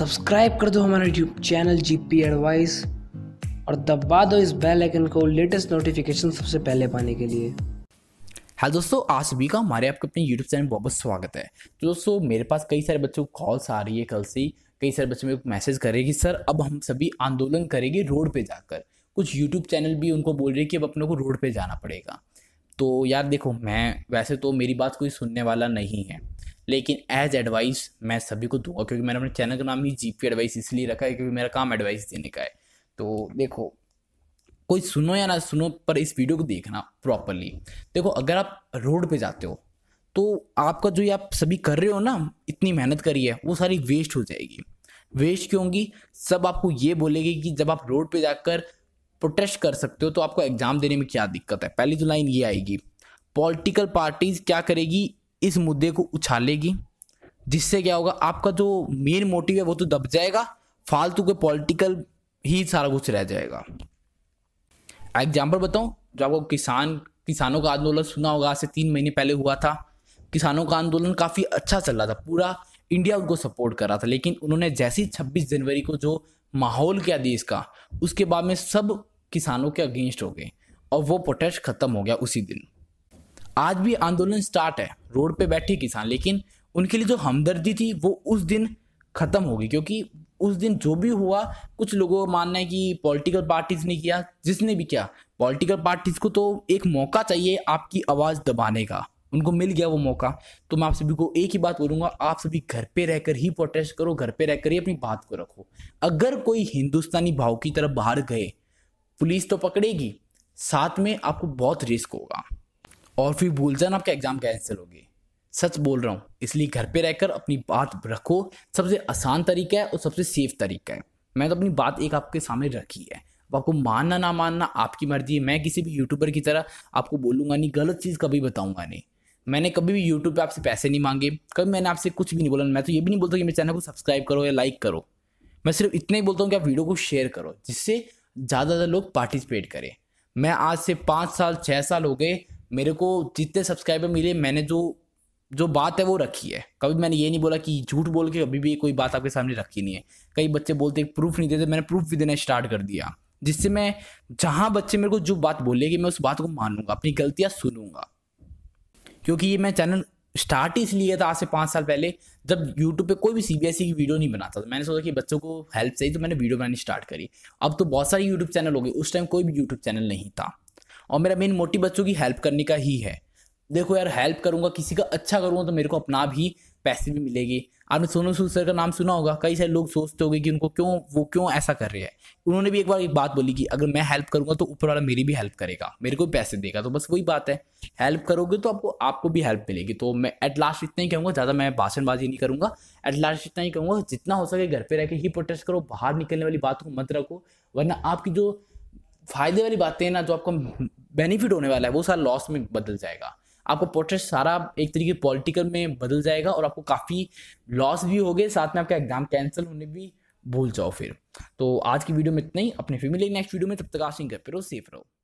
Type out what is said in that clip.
subscribe कर दो हमारा YouTube channel G P advice और दबा दो इस बेल आइकन को लेटेस्ट नोटिफिकेशन सबसे पहले पाने के लिए हेलो दोस्तों आज सभी का हमारे आपके अपने यूट्यूब चैनल बहुत बहुत स्वागत है तो दोस्तों मेरे पास कई सारे बच्चों को कॉल्स आ रही है कल से कई सारे बच्चों को मैसेज करेगी सर अब हम सभी आंदोलन करेंगे रोड पे जाकर कुछ यूट्यूब चैनल भी उनको बोल रहे हैं कि अब अपने को रोड पे जाना पड़ेगा तो यार देखो मैं वैसे तो मेरी बात कोई सुनने वाला नहीं है लेकिन एज एडवाइस मैं सभी को दूंगा क्योंकि मैंने अपने चैनल का नाम ही जीपी एडवाइस इसलिए रखा है क्योंकि मेरा काम एडवाइस देने का है तो देखो कोई सुनो या ना सुनो पर इस वीडियो को देखना प्रॉपरली देखो अगर आप रोड पे जाते हो तो आपका जो ये आप सभी कर रहे हो ना इतनी मेहनत करी है वो सारी वेस्ट हो जाएगी वेस्ट क्यों होगी सब आपको ये बोलेगी कि जब आप रोड पे जाकर प्रोटेस्ट कर सकते हो तो आपको एग्जाम देने में क्या दिक्कत है पहली तो लाइन ये आएगी पॉलिटिकल पार्टीज क्या करेगी इस मुद्दे को उछालेगी जिससे क्या होगा आपका जो मेन मोटिव है वो तो दब जाएगा फालतू के पॉलिटिकल ही सारा कुछ रह जाएगा एग्जाम्पल बताऊँ जो आपको किसान किसानों का आंदोलन सुना होगा आज से तीन महीने पहले हुआ था किसानों का आंदोलन काफ़ी अच्छा चल रहा था पूरा इंडिया उनको सपोर्ट कर रहा था लेकिन उन्होंने जैसी छब्बीस जनवरी को जो माहौल किया देश का उसके बाद में सब किसानों के अगेंस्ट हो गए और वो प्रोटेस्ट ख़त्म हो गया उसी दिन आज भी आंदोलन स्टार्ट है रोड पे बैठे किसान लेकिन उनके लिए जो हमदर्दी थी वो उस दिन ख़त्म होगी क्योंकि उस दिन जो भी हुआ कुछ लोगों का मानना है कि पॉलिटिकल पार्टीज ने किया जिसने भी किया पॉलिटिकल पार्टीज को तो एक मौका चाहिए आपकी आवाज़ दबाने का उनको मिल गया वो मौका तो मैं आप सभी को एक ही बात बोलूँगा आप सभी घर पे रहकर ही प्रोटेस्ट करो घर पे रहकर ही अपनी बात को रखो अगर कोई हिंदुस्तानी भाव की तरफ बाहर गए पुलिस तो पकड़ेगी साथ में आपको बहुत रिस्क होगा और फिर भूल जाना आपका एग्ज़ाम कैंसिल हो गई सच बोल रहा हूँ इसलिए घर पे रहकर अपनी बात रखो सबसे आसान तरीका है और सबसे सेफ तरीका है मैं तो अपनी बात एक आपके सामने रखी है अब आपको मानना ना मानना आपकी मर्जी है मैं किसी भी यूट्यूबर की तरह आपको बोलूँगा नहीं गलत चीज़ कभी बताऊँगा नहीं मैंने कभी भी यूट्यूब पर आपसे पैसे नहीं मांगे कभी मैंने आपसे कुछ भी नहीं बोला मैं तो ये भी नहीं बोलता कि मेरे चैनल को सब्सक्राइब करो या लाइक करो मैं सिर्फ इतना ही बोलता हूँ कि आप वीडियो को शेयर करो जिससे ज़्यादा ज़्यादा लोग पार्टिसिपेट करें मैं आज से पाँच साल छः साल हो गए मेरे को जितने सब्सक्राइबर मिले मैंने जो जो बात है वो रखी है कभी मैंने ये नहीं बोला कि झूठ बोल के अभी भी कोई बात आपके सामने रखी नहीं है कई बच्चे बोलते प्रूफ नहीं देते मैंने प्रूफ भी देना स्टार्ट कर दिया जिससे मैं जहाँ बच्चे मेरे को जो बात बोलेगी मैं उस बात को मानूंगा अपनी गलतियाँ सुनूंगा क्योंकि ये मैं चैनल स्टार्ट ही इसलिए था आज से पाँच साल पहले जब यूट्यूब पे कोई भी सी e की वीडियो नहीं बनाता तो मैंने सोचा कि बच्चों को हेल्प चाहिए तो मैंने वीडियो बनानी स्टार्ट करी अब तो बहुत सारे यूट्यूब चैनल हो गए उस टाइम कोई भी यूट्यूब चैनल नहीं था और मेरा मेन मोटिव बच्चों की हेल्प करने का ही है देखो यार हेल्प करूँगा किसी का अच्छा करूँगा तो मेरे को अपना भी पैसे भी मिलेगी आपने सोनू सूद सर का नाम सुना होगा कई सारे लोग सोचते होंगे कि उनको क्यों वो क्यों ऐसा कर रहे हैं उन्होंने भी एक बार एक बात बोली कि अगर मैं हेल्प करूँगा तो ऊपर वाला मेरी भी हेल्प करेगा मेरे को भी पैसे देगा तो बस वही बात है हेल्प करोगे तो आपको आपको भी हेल्प मिलेगी तो मैं एट लास्ट इतना ही कहूँगा ज़्यादा मैं भाषणबाजी नहीं करूँगा एट लास्ट इतना ही कहूँगा जितना हो सके घर पर रह के ही प्रोटेस्ट करो बाहर निकलने वाली बात को मत रखो वरना आपकी जो फायदे वाली बातें ना जो आपको बेनिफिट होने वाला है वो सारा लॉस में बदल जाएगा आपको पोर्ट्रेट सारा एक तरीके पॉलिटिकल में बदल जाएगा और आपको काफ़ी लॉस भी हो गए साथ में आपका एग्जाम कैंसिल होने भी भूल जाओ फिर तो आज की वीडियो में इतना ही अपने फिर मिलेंगे नेक्स्ट वीडियो में तब तक आशिंग कर फिर सेफ रहो